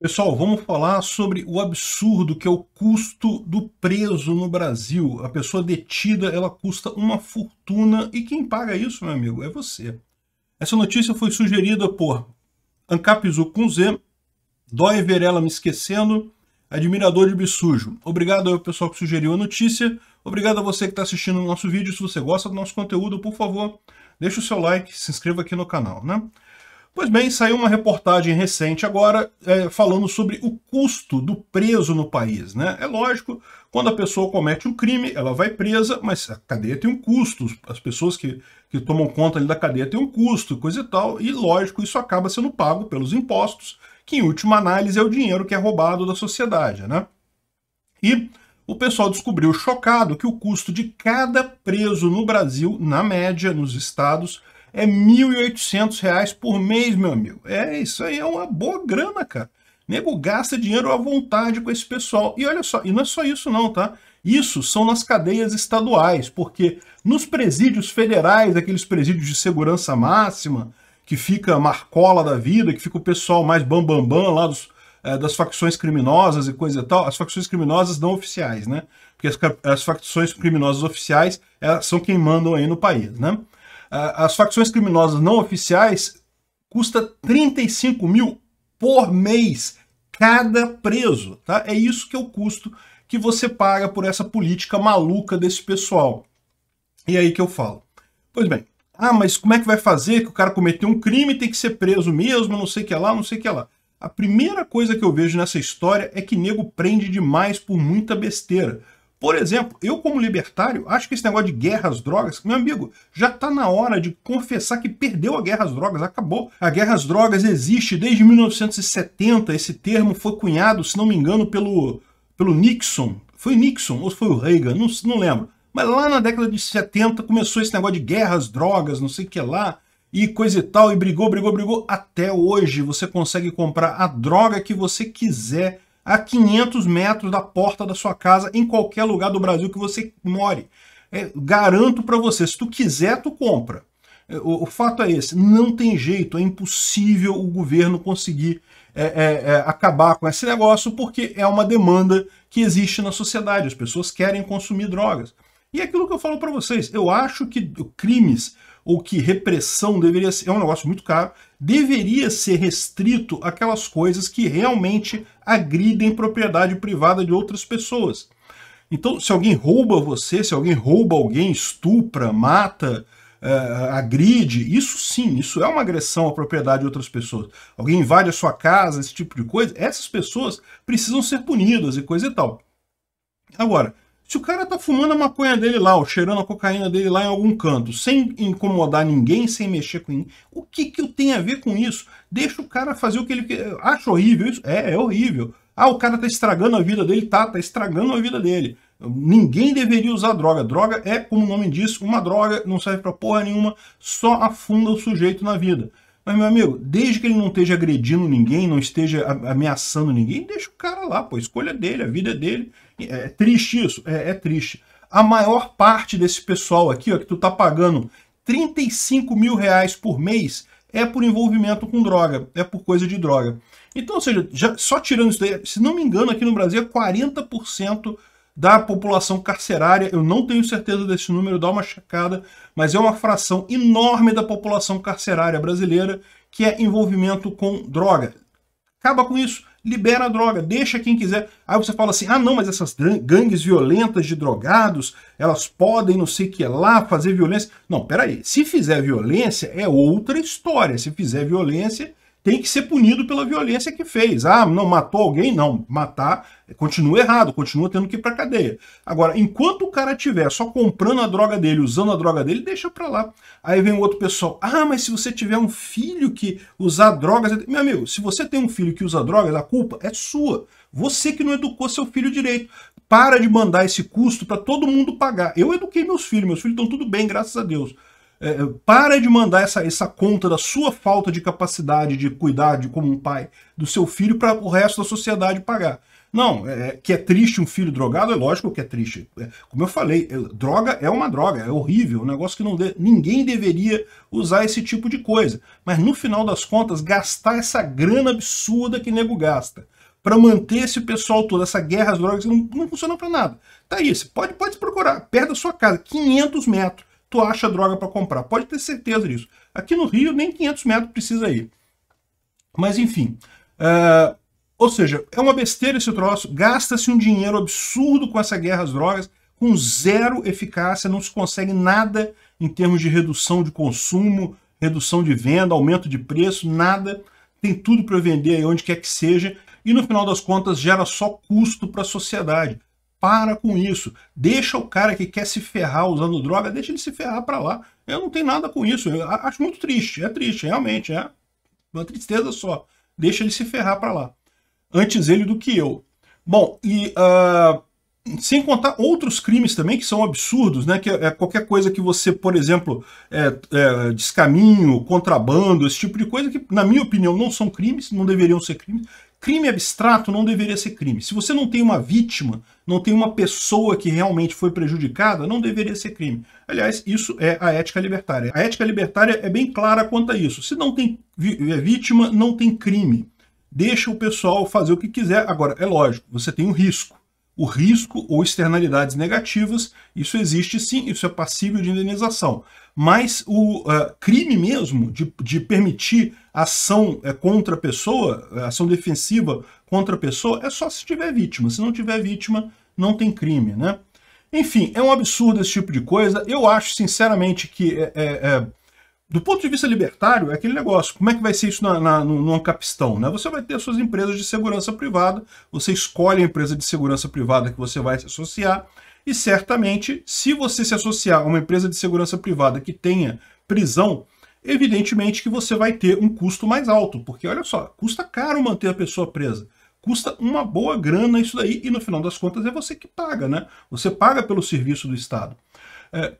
Pessoal, vamos falar sobre o absurdo que é o custo do preso no Brasil. A pessoa detida, ela custa uma fortuna e quem paga isso, meu amigo, é você. Essa notícia foi sugerida por Ancapizu com Z, Dói ver ela me esquecendo, admirador de bisujo. Obrigado ao pessoal que sugeriu a notícia, obrigado a você que está assistindo o nosso vídeo. Se você gosta do nosso conteúdo, por favor, deixa o seu like, se inscreva aqui no canal, né? Pois bem, saiu uma reportagem recente agora é, falando sobre o custo do preso no país. Né? É lógico, quando a pessoa comete um crime, ela vai presa, mas a cadeia tem um custo, as pessoas que, que tomam conta ali da cadeia têm um custo, coisa e tal, e lógico, isso acaba sendo pago pelos impostos, que em última análise é o dinheiro que é roubado da sociedade. Né? E o pessoal descobriu chocado que o custo de cada preso no Brasil, na média, nos estados, é R$ 1.800 por mês, meu amigo. É, isso aí é uma boa grana, cara. Nego gasta dinheiro à vontade com esse pessoal. E olha só, e não é só isso não, tá? Isso são nas cadeias estaduais, porque nos presídios federais, aqueles presídios de segurança máxima, que fica Marcola da vida, que fica o pessoal mais bambambam bam, bam, lá dos, é, das facções criminosas e coisa e tal, as facções criminosas não oficiais, né? Porque as, as facções criminosas oficiais elas eh, são quem mandam aí no país, né? Ah, as facções criminosas não oficiais custa 35 mil por mês cada preso, tá? É isso que é o custo que você paga por essa política maluca desse pessoal. E aí que eu falo. Pois bem, ah, mas como é que vai fazer que o cara cometeu um crime e tem que ser preso mesmo, não sei o que lá, não sei o que lá. A primeira coisa que eu vejo nessa história é que nego prende demais por muita besteira. Por exemplo, eu como libertário, acho que esse negócio de guerra às drogas, meu amigo, já está na hora de confessar que perdeu a guerra às drogas, acabou. A guerra às drogas existe desde 1970, esse termo foi cunhado, se não me engano, pelo, pelo Nixon. Foi Nixon ou foi o Reagan, não, não lembro. Mas lá na década de 70 começou esse negócio de guerra às drogas, não sei o que lá, e coisa e tal, e brigou, brigou, brigou. Até hoje você consegue comprar a droga que você quiser a 500 metros da porta da sua casa, em qualquer lugar do Brasil que você more. É, garanto para você, se tu quiser, tu compra. É, o, o, fato é esse, não tem jeito, é impossível o governo conseguir é, é, é, acabar com esse negócio, porque é uma demanda que existe na sociedade, as pessoas querem consumir drogas. E é aquilo que eu falo para vocês, eu acho que crimes ou que repressão deveria ser, é um negócio muito caro, deveria ser restrito àquelas coisas que realmente agridem propriedade privada de outras pessoas. Então, se alguém rouba você, se alguém rouba alguém, estupra, mata, uh, agride, isso sim, isso é uma agressão à propriedade de outras pessoas. Alguém invade a sua casa, esse tipo de coisa, essas pessoas precisam ser punidas e coisa e tal. Agora, se o cara tá fumando a maconha dele lá, ou cheirando a cocaína dele lá em algum canto, sem incomodar ninguém, sem mexer com ninguém, o que que eu tenho a ver com isso? Deixa o cara fazer o que ele quer. Acho horrível isso? É, é horrível. Ah, o cara tá estragando a vida dele? Tá, tá estragando a vida dele. Ninguém deveria usar droga. Droga é, como o nome diz, uma droga, não serve pra porra nenhuma, só afunda o sujeito na vida. Mas, meu amigo, desde que ele não esteja agredindo ninguém, não esteja ameaçando ninguém, deixa o cara lá, pô. Escolha dele, a vida dele. É, é triste isso? É, é triste. A maior parte desse pessoal aqui, ó, que tu tá pagando 35 mil reais por mês, é por envolvimento com droga, é por coisa de droga. Então, ou seja, já, só tirando isso daí, se não me engano, aqui no Brasil é 40% da população carcerária. Eu não tenho certeza desse número, dá uma checada, mas é uma fração enorme da população carcerária brasileira que é envolvimento com droga. Acaba com isso, libera a droga, deixa quem quiser. Aí você fala assim: ah, não, mas essas gangues violentas de drogados, elas podem não sei o que lá fazer violência. Não, peraí. Se fizer violência, é outra história. Se fizer violência, tem que ser punido pela violência que fez. Ah, não matou alguém? Não. Matar continua errado, continua tendo que ir para cadeia. Agora, enquanto o cara tiver só comprando a droga dele, usando a droga dele, deixa para lá. Aí vem o outro pessoal. Ah, mas se você tiver um filho que usar drogas. Meu amigo, se você tem um filho que usa drogas, a culpa é sua. Você que não educou seu filho direito. Para de mandar esse custo para todo mundo pagar. Eu eduquei meus filhos, meus filhos estão tudo bem, graças a Deus. É, é, para de mandar essa, essa conta da sua falta de capacidade de cuidar de como um pai do seu filho para o resto da sociedade pagar. Não, é, é, que é triste um filho drogado, é lógico que é triste. É, como eu falei, é, droga é uma droga, é horrível, um negócio que não de, ninguém deveria usar esse tipo de coisa. Mas no final das contas, gastar essa grana absurda que nego gasta para manter esse pessoal todo, essa guerra às drogas, não, não funciona para nada. Tá aí, você pode, pode procurar, perto da sua casa, 500 metros tu acha droga para comprar. Pode ter certeza disso. Aqui no Rio, nem 500 metros precisa ir. Mas enfim. Eh, ou seja, é uma besteira esse troço. Gasta-se um dinheiro absurdo com essa guerra às drogas, com zero eficácia, não se consegue nada em termos de redução de consumo, redução de venda, aumento de preço, nada. Tem tudo para vender aí onde quer que seja. E no final das contas gera só custo para a sociedade. Para com isso. Deixa o cara que quer se ferrar usando droga, deixa ele se ferrar para lá. Eu não tenho nada com isso. Eu acho muito triste. É triste, realmente. É uma tristeza só. Deixa ele se ferrar para lá. Antes ele do que eu. Bom, e uh, sem contar outros crimes também que são absurdos, né? Que é, é qualquer coisa que você, por exemplo, é, é, descaminho, contrabando, esse tipo de coisa que, na minha opinião, não são crimes, não deveriam ser crimes. Crime abstrato não deveria ser crime. Se você não tem uma vítima, não tem uma pessoa que realmente foi prejudicada, não deveria ser crime. Aliás, isso é a ética libertária. A ética libertária é bem clara quanto a isso. Se não tem é, vítima, não tem crime. Deixa o pessoal fazer o que quiser. Agora, é lógico, você tem um risco o risco ou externalidades negativas, isso existe sim, isso é passível de indenização. Mas o uh, crime mesmo de, de permitir ação é contra a pessoa, eh, ação defensiva contra a pessoa, é só se tiver vítima. Se não tiver vítima, não tem crime, né? Enfim, é um absurdo esse tipo de coisa. Eu acho, sinceramente, que é, é, é do ponto de vista libertário, é aquele negócio. Como é que vai ser isso na, na, numa capistão? Né? Você vai ter suas empresas de segurança privada, você escolhe a empresa de segurança privada que você vai se associar, e certamente, se você se associar a uma empresa de segurança privada que tenha prisão, evidentemente que você vai ter um custo mais alto, porque olha só, custa caro manter a pessoa presa. Custa uma boa grana isso daí, e no final das contas é você que paga, né? Você paga pelo serviço do Estado. É,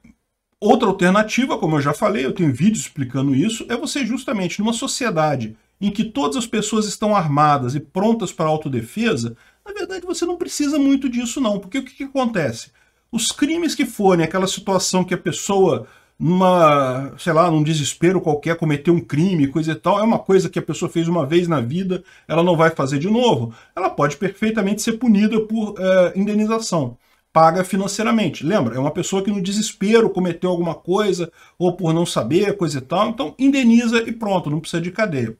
Outra alternativa, como eu já falei, eu tenho vídeos explicando isso, é você justamente numa sociedade em que todas as pessoas estão armadas e prontas para autodefesa, na verdade você não precisa muito disso não, porque o que, que acontece? Os crimes que forem aquela situação que a pessoa, numa, sei lá, num desespero qualquer, cometeu um crime, coisa e tal, é uma coisa que a pessoa fez uma vez na vida, ela não vai fazer de novo, ela pode perfeitamente ser punida por é, indenização paga financeiramente. Lembra? É uma pessoa que no desespero cometeu alguma coisa, ou por não saber, coisa e tal, então indeniza e pronto, não precisa de cadeia.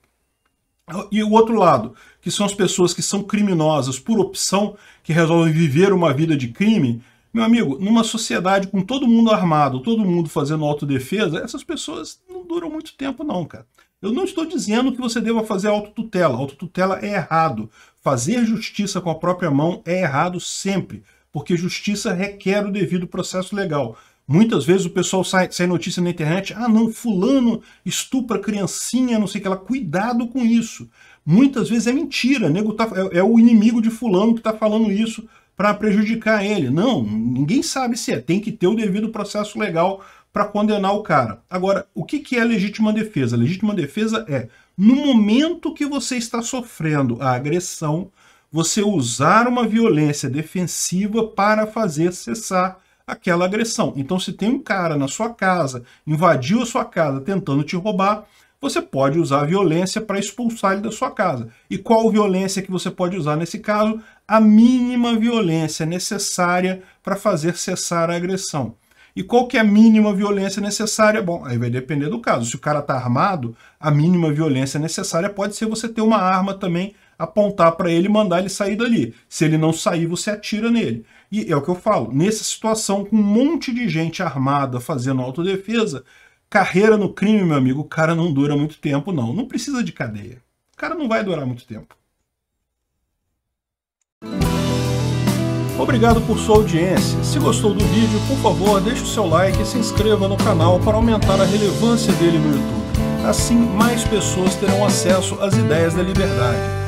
E o outro lado, que são as pessoas que são criminosas por opção, que resolvem viver uma vida de crime, meu amigo, numa sociedade com todo mundo armado, todo mundo fazendo autodefesa, essas pessoas não duram muito tempo não, cara. Eu não estou dizendo que você deva fazer autotutela. Autotutela é errado. Fazer justiça com a própria mão é errado sempre porque justiça requer o devido processo legal. Muitas vezes o pessoal sai, sai notícia na internet, ah não, fulano estupra criancinha, não sei o que lá, cuidado com isso. Muitas vezes é mentira, nego tá, é, é o inimigo de fulano que está falando isso para prejudicar ele. Não, ninguém sabe se é, tem que ter o devido processo legal para condenar o cara. Agora, o que, que é legítima defesa? legítima defesa é, no momento que você está sofrendo a agressão, você usar uma violência defensiva para fazer cessar aquela agressão. Então, se tem um cara na sua casa, invadiu a sua casa tentando te roubar, você pode usar a violência para expulsar ele da sua casa. E qual violência que você pode usar nesse caso? A mínima violência necessária para fazer cessar a agressão. E qual que é a mínima violência necessária? Bom, aí vai depender do caso. Se o cara está armado, a mínima violência necessária pode ser você ter uma arma também apontar para ele e mandar ele sair dali. Se ele não sair, você atira nele. E é o que eu falo, nessa situação, com um monte de gente armada fazendo autodefesa, carreira no crime, meu amigo, o cara não dura muito tempo, não. Não precisa de cadeia. O cara não vai durar muito tempo. Obrigado por sua audiência. Se gostou do vídeo, por favor, deixe o seu like e se inscreva no canal para aumentar a relevância dele no YouTube. Assim, mais pessoas terão acesso às ideias da liberdade